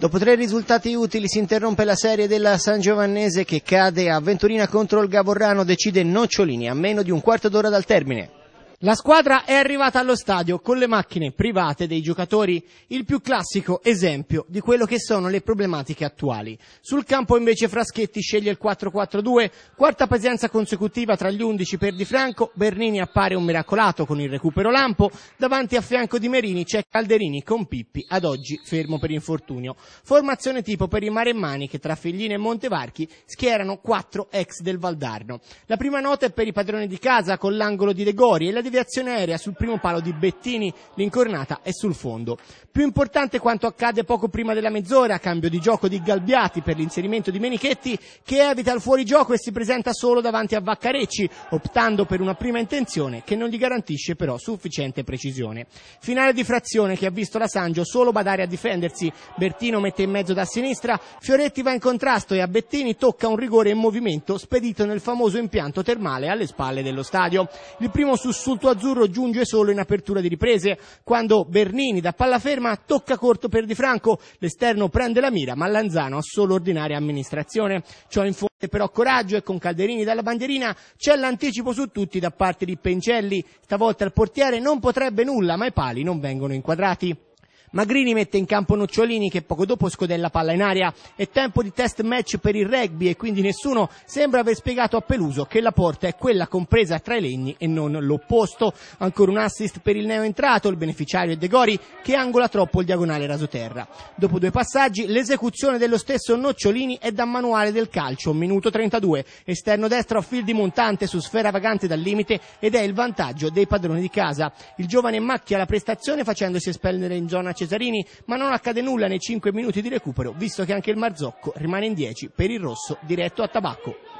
Dopo tre risultati utili si interrompe la serie della San Giovannese che cade a Venturina contro il Gavorrano, decide Nocciolini a meno di un quarto d'ora dal termine. La squadra è arrivata allo stadio con le macchine private dei giocatori, il più classico esempio di quello che sono le problematiche attuali. Sul campo invece Fraschetti sceglie il 4-4-2, quarta presenza consecutiva tra gli 11 per Di Franco, Bernini appare un miracolato con il recupero Lampo, davanti a fianco di Merini c'è Calderini con Pippi, ad oggi fermo per infortunio. Formazione tipo per i maremmani che tra Figline e Montevarchi schierano quattro ex del Valdarno. La prima nota è per i padroni di casa con l'angolo di Degori e la deviazione aerea sul primo palo di Bettini, l'incornata è sul fondo. Più importante quanto accade poco prima della mezz'ora, cambio di gioco di Galbiati per l'inserimento di Menichetti che evita il fuorigioco e si presenta solo davanti a Vaccarecci, optando per una prima intenzione che non gli garantisce però sufficiente precisione. Finale di frazione che ha visto la Sangio solo badare a difendersi, Bertino mette in mezzo da sinistra, Fioretti va in contrasto e a Bettini tocca un rigore in movimento spedito nel famoso impianto termale alle spalle dello stadio. Il primo sussulto punto azzurro giunge solo in apertura di riprese, quando Bernini da pallaferma tocca corto per Di Franco, l'esterno prende la mira, ma Lanzano ha solo ordinaria amministrazione. Ciò in fonte però coraggio e con Calderini dalla bandierina c'è l'anticipo su tutti da parte di Pencelli. Stavolta il portiere non potrebbe nulla, ma i pali non vengono inquadrati. Magrini mette in campo Nocciolini che poco dopo scodella palla in aria. È tempo di test match per il rugby e quindi nessuno sembra aver spiegato a Peluso che la porta è quella compresa tra i legni e non l'opposto. Ancora un assist per il neo entrato, il beneficiario è De Gori che angola troppo il diagonale rasoterra. Dopo due passaggi l'esecuzione dello stesso Nocciolini è da manuale del calcio, minuto 32. Esterno destro a fil di montante su sfera vagante dal limite ed è il vantaggio dei padroni di casa. Il giovane macchia la prestazione facendosi espellere in zona Cesarini, ma non accade nulla nei 5 minuti di recupero, visto che anche il Marzocco rimane in 10 per il rosso diretto a Tabacco.